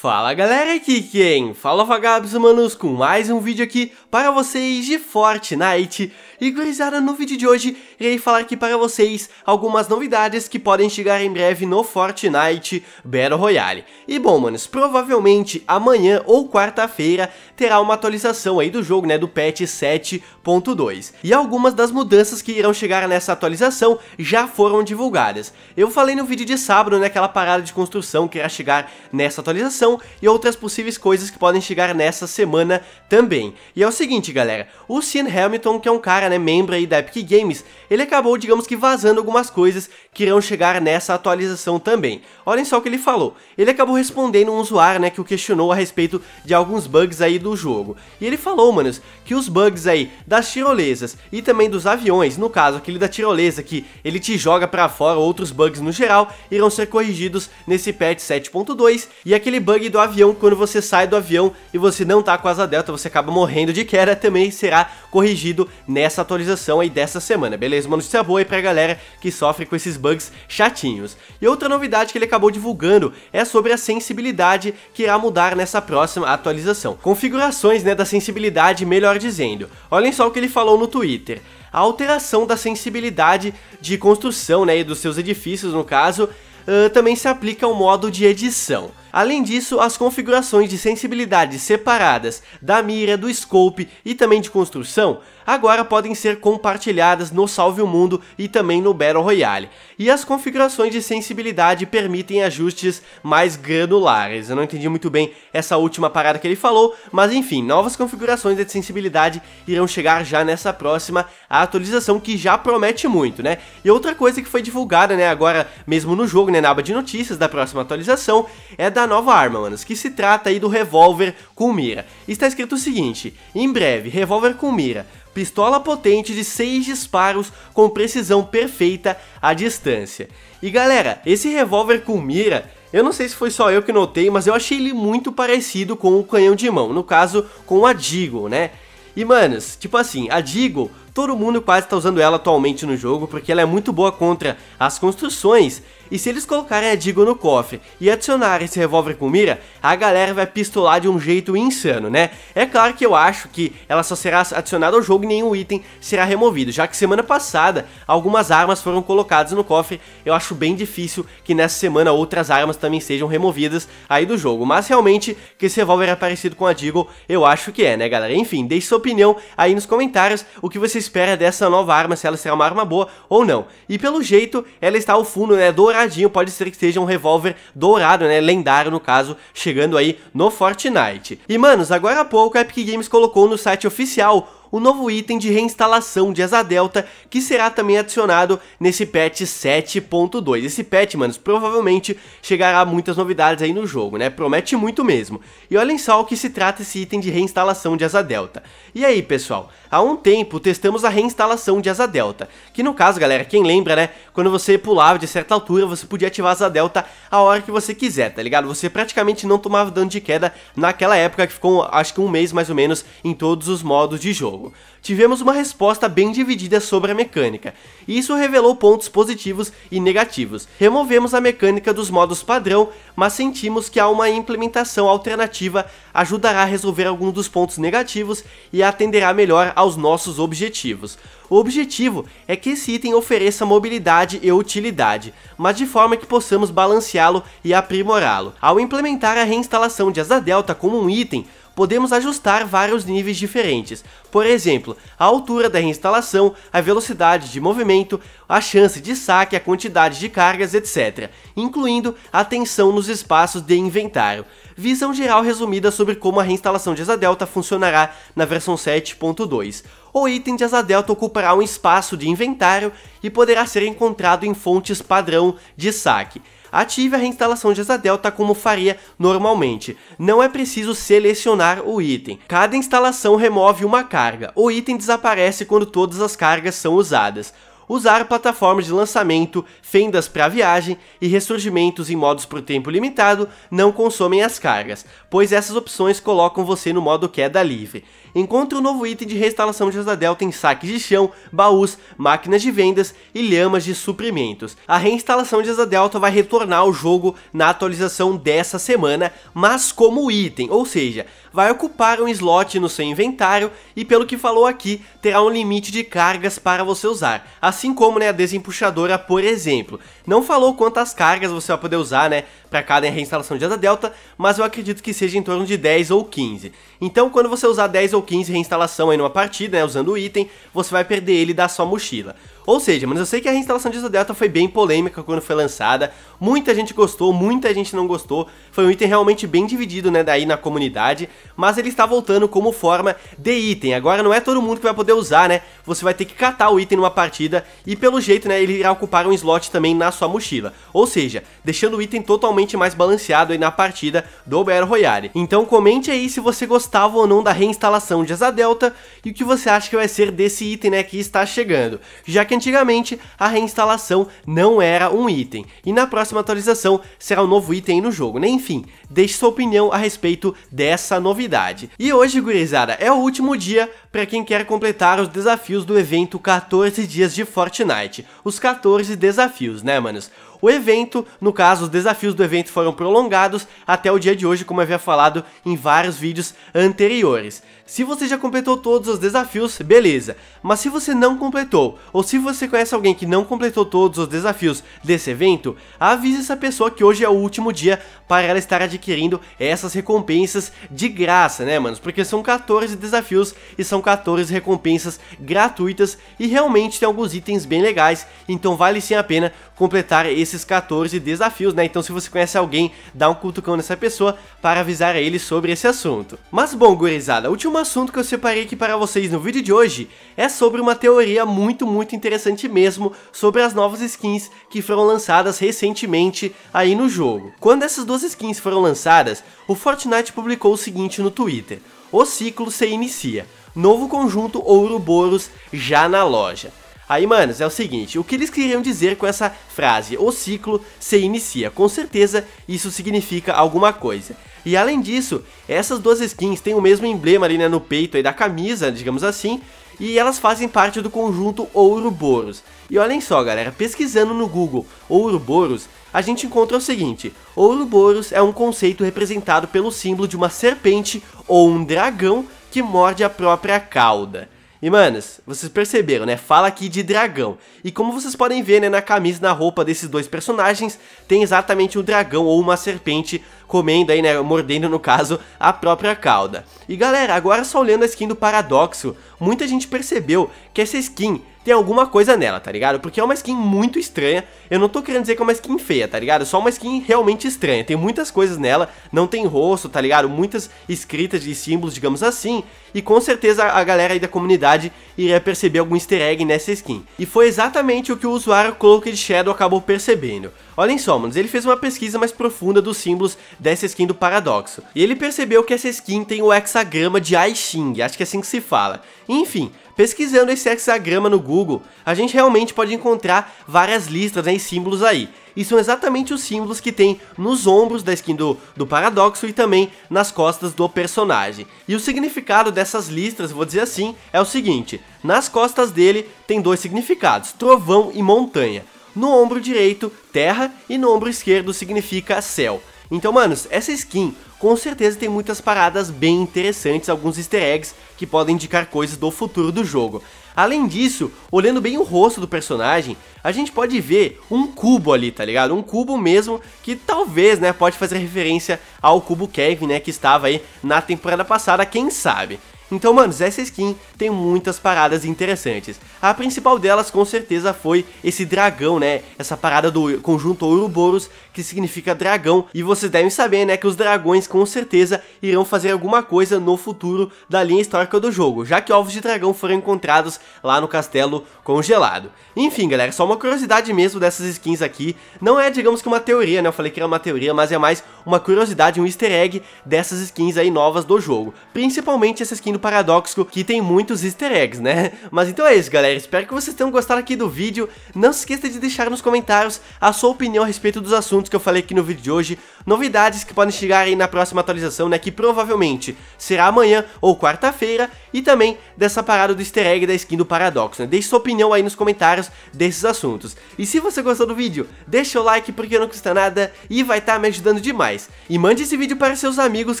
Fala galera, aqui quem? Fala vagabos manos, com mais um vídeo aqui para vocês de Fortnite E gurizada, no vídeo de hoje irei falar aqui para vocês algumas novidades que podem chegar em breve no Fortnite Battle Royale E bom manos, provavelmente amanhã ou quarta-feira terá uma atualização aí do jogo né, do patch 7.2 E algumas das mudanças que irão chegar nessa atualização já foram divulgadas Eu falei no vídeo de sábado né, aquela parada de construção que irá chegar nessa atualização e outras possíveis coisas que podem chegar nessa semana também. E é o seguinte, galera, o Sean Hamilton, que é um cara, né, membro aí da Epic Games, ele acabou, digamos que vazando algumas coisas que irão chegar nessa atualização também. Olhem só o que ele falou. Ele acabou respondendo um usuário, né, que o questionou a respeito de alguns bugs aí do jogo. E ele falou, manos, que os bugs aí das tirolesas e também dos aviões, no caso aquele da tirolesa que ele te joga para fora, outros bugs no geral, irão ser corrigidos nesse patch 7.2 e aquele bug bug do avião, quando você sai do avião e você não tá com asa delta, você acaba morrendo de queda, também será corrigido nessa atualização aí dessa semana, beleza? Uma notícia boa aí pra galera que sofre com esses bugs chatinhos. E outra novidade que ele acabou divulgando é sobre a sensibilidade que irá mudar nessa próxima atualização. Configurações, né, da sensibilidade, melhor dizendo. Olhem só o que ele falou no Twitter a alteração da sensibilidade de construção né, e dos seus edifícios, no caso, uh, também se aplica ao modo de edição. Além disso, as configurações de sensibilidades separadas da mira, do scope e também de construção agora podem ser compartilhadas no Salve o Mundo e também no Battle Royale. E as configurações de sensibilidade permitem ajustes mais granulares. Eu não entendi muito bem essa última parada que ele falou, mas enfim, novas configurações de sensibilidade irão chegar já nessa próxima atualização que já promete muito, né? E outra coisa que foi divulgada, né, agora mesmo no jogo, né, na aba de notícias da próxima atualização, é da nova arma, manos, que se trata aí do revólver com mira. Está escrito o seguinte: em breve, revólver com mira pistola potente de 6 disparos com precisão perfeita à distância. E galera, esse revólver com mira eu não sei se foi só eu que notei, mas eu achei ele muito parecido com o canhão de mão, no caso com a Deagle, né? E manos, tipo assim, a Deagle todo mundo quase está usando ela atualmente no jogo, porque ela é muito boa contra as construções, e se eles colocarem a Digo no cofre e adicionarem esse revólver com mira, a galera vai pistolar de um jeito insano, né? É claro que eu acho que ela só será adicionada ao jogo e nenhum item será removido, já que semana passada algumas armas foram colocadas no cofre, eu acho bem difícil que nessa semana outras armas também sejam removidas aí do jogo, mas realmente que esse revólver é parecido com a Deagle, eu acho que é, né galera? Enfim, deixe sua opinião aí nos comentários, o que vocês espera dessa nova arma, se ela será uma arma boa ou não. E pelo jeito, ela está ao fundo, né, douradinho, pode ser que seja um revólver dourado, né, lendário no caso, chegando aí no Fortnite. E manos, agora há pouco a Epic Games colocou no site oficial o novo item de reinstalação de asa delta que será também adicionado nesse patch 7.2. Esse patch, mano, provavelmente chegará muitas novidades aí no jogo, né? Promete muito mesmo. E olhem só o que se trata esse item de reinstalação de asa delta. E aí, pessoal, há um tempo testamos a reinstalação de asa delta, que no caso, galera, quem lembra, né? Quando você pulava de certa altura, você podia ativar asa delta a hora que você quiser, tá ligado? Você praticamente não tomava dano de queda naquela época que ficou, acho que um mês mais ou menos, em todos os modos de jogo jogo. Tivemos uma resposta bem dividida sobre a mecânica, e isso revelou pontos positivos e negativos. Removemos a mecânica dos modos padrão, mas sentimos que há uma implementação alternativa ajudará a resolver alguns dos pontos negativos e atenderá melhor aos nossos objetivos. O objetivo é que esse item ofereça mobilidade e utilidade, mas de forma que possamos balanceá-lo e aprimorá-lo. Ao implementar a reinstalação de Asa Delta como um item, podemos ajustar vários níveis diferentes. Por exemplo, a altura da reinstalação, a velocidade de movimento, a chance de saque, a quantidade de cargas, etc. Incluindo a tensão nos espaços de inventário. Visão geral resumida sobre como a reinstalação de Asa Delta funcionará na versão 7.2. O item de Asa Delta ocupará um espaço de inventário e poderá ser encontrado em fontes padrão de saque. Ative a reinstalação de Asa Delta como faria normalmente. Não é preciso selecionar o item. Cada instalação remove uma carga. O item desaparece quando todas as cargas são usadas usar plataformas de lançamento, fendas para viagem e ressurgimentos em modos por tempo limitado não consomem as cargas, pois essas opções colocam você no modo queda livre. Encontre o um novo item de reinstalação de Asa Delta em saques de chão, baús, máquinas de vendas e lhamas de suprimentos. A reinstalação de Asa Delta vai retornar ao jogo na atualização dessa semana, mas como item, ou seja, vai ocupar um slot no seu inventário e pelo que falou aqui, terá um limite de cargas para você usar. Assim Assim como né, a desempuxadora, por exemplo. Não falou quantas cargas você vai poder usar, né? para cada reinstalação de asa delta, mas eu acredito que seja em torno de 10 ou 15. Então quando você usar 10 ou 15 reinstalação em uma partida, né, usando o item, você vai perder ele da sua mochila. Ou seja, mas eu sei que a reinstalação de asa delta foi bem polêmica quando foi lançada, muita gente gostou, muita gente não gostou, foi um item realmente bem dividido né, daí na comunidade, mas ele está voltando como forma de item, agora não é todo mundo que vai poder usar, né, você vai ter que catar o item numa partida e pelo jeito né, ele irá ocupar um slot também na sua mochila, ou seja, deixando o item totalmente realmente mais balanceado aí na partida do Battle Royale. Então comente aí se você gostava ou não da reinstalação de Asa Delta e o que você acha que vai ser desse item né, que está chegando, já que antigamente a reinstalação não era um item, e na próxima atualização será um novo item no jogo, né? Enfim, deixe sua opinião a respeito dessa novidade. E hoje, gurizada, é o último dia para quem quer completar os desafios do evento 14 dias de Fortnite, os 14 desafios, né, manos? o evento. No caso, os desafios do evento foram prolongados até o dia de hoje, como eu havia falado em vários vídeos anteriores. Se você já completou todos os desafios, beleza. Mas se você não completou, ou se você conhece alguém que não completou todos os desafios desse evento, avise essa pessoa que hoje é o último dia para ela estar adquirindo essas recompensas de graça, né, manos? Porque são 14 desafios e são 14 recompensas gratuitas e realmente tem alguns itens bem legais, então vale sim a pena completar esses 14 desafios, né? Então se você conhece alguém, dá um cutucão nessa pessoa para avisar ele sobre esse assunto. Mas bom, gurizada, a última último assunto que eu separei aqui para vocês no vídeo de hoje é sobre uma teoria muito, muito interessante mesmo sobre as novas skins que foram lançadas recentemente aí no jogo. Quando essas duas skins foram lançadas, o Fortnite publicou o seguinte no Twitter, o ciclo se inicia, novo conjunto Ouroboros já na loja. Aí, manos, é o seguinte, o que eles queriam dizer com essa frase, o ciclo se inicia, com certeza isso significa alguma coisa. E além disso, essas duas skins têm o mesmo emblema ali né, no peito aí da camisa, digamos assim, e elas fazem parte do conjunto Ouroboros. E olhem só, galera, pesquisando no Google Ouroboros, a gente encontra o seguinte: Ouroboros é um conceito representado pelo símbolo de uma serpente ou um dragão que morde a própria cauda. E manos, vocês perceberam, né? Fala aqui de dragão. E como vocês podem ver, né, na camisa, na roupa desses dois personagens, tem exatamente um dragão ou uma serpente comendo aí, né, mordendo no caso, a própria cauda. E galera, agora só olhando a skin do Paradoxo, muita gente percebeu que essa skin tem alguma coisa nela, tá ligado? Porque é uma skin muito estranha, eu não tô querendo dizer que é uma skin feia, tá ligado? É só uma skin realmente estranha, tem muitas coisas nela, não tem rosto, tá ligado? Muitas escritas de símbolos, digamos assim, e com certeza a galera aí da comunidade iria perceber algum easter egg nessa skin. E foi exatamente o que o usuário Cloaked Shadow acabou percebendo. Olhem só, mano ele fez uma pesquisa mais profunda dos símbolos dessa skin do Paradoxo. E ele percebeu que essa skin tem o hexagrama de Aixing, acho que é assim que se fala. Enfim, pesquisando esse hexagrama no Google, a gente realmente pode encontrar várias listas né, e símbolos aí. E são exatamente os símbolos que tem nos ombros da skin do, do Paradoxo e também nas costas do personagem. E o significado dessas listras, vou dizer assim, é o seguinte. Nas costas dele tem dois significados, trovão e montanha. No ombro direito, terra, e no ombro esquerdo significa céu. Então, manos, essa skin com certeza tem muitas paradas bem interessantes, alguns easter eggs que podem indicar coisas do futuro do jogo. Além disso, olhando bem o rosto do personagem, a gente pode ver um cubo ali, tá ligado? Um cubo mesmo que talvez, né, pode fazer referência ao cubo Kevin, né, que estava aí na temporada passada, quem sabe. Então, mano, essa skin tem muitas paradas interessantes. A principal delas, com certeza, foi esse dragão, né? Essa parada do conjunto Ouroboros, que significa dragão. E vocês devem saber, né, que os dragões, com certeza, irão fazer alguma coisa no futuro da linha histórica do jogo, já que ovos de dragão foram encontrados lá no castelo congelado. Enfim, galera, só uma curiosidade mesmo dessas skins aqui. Não é, digamos que uma teoria, né? Eu falei que era uma teoria, mas é mais uma curiosidade, um easter egg dessas skins aí novas do jogo. Principalmente essa skin mundo que tem muitos easter eggs, né? Mas então é isso, galera. Espero que vocês tenham gostado aqui do vídeo. Não se esqueça de deixar nos comentários a sua opinião a respeito dos assuntos que eu falei aqui no vídeo de hoje. Novidades que podem chegar aí na próxima atualização, né? Que provavelmente será amanhã ou quarta-feira e também dessa parada do easter egg da skin do Paradoxo, né? Deixe sua opinião aí nos comentários desses assuntos. E se você gostou do vídeo, deixa o like porque não custa nada e vai estar tá me ajudando demais. E mande esse vídeo para seus amigos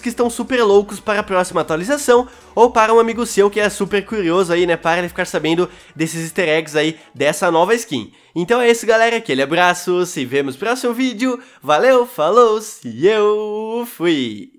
que estão super loucos para a próxima atualização ou para um amigo seu que é super curioso aí, né, para ele ficar sabendo desses easter eggs aí dessa nova skin. Então é isso, galera, aquele abraço, se vemos no próximo vídeo, valeu, falou, e eu fui!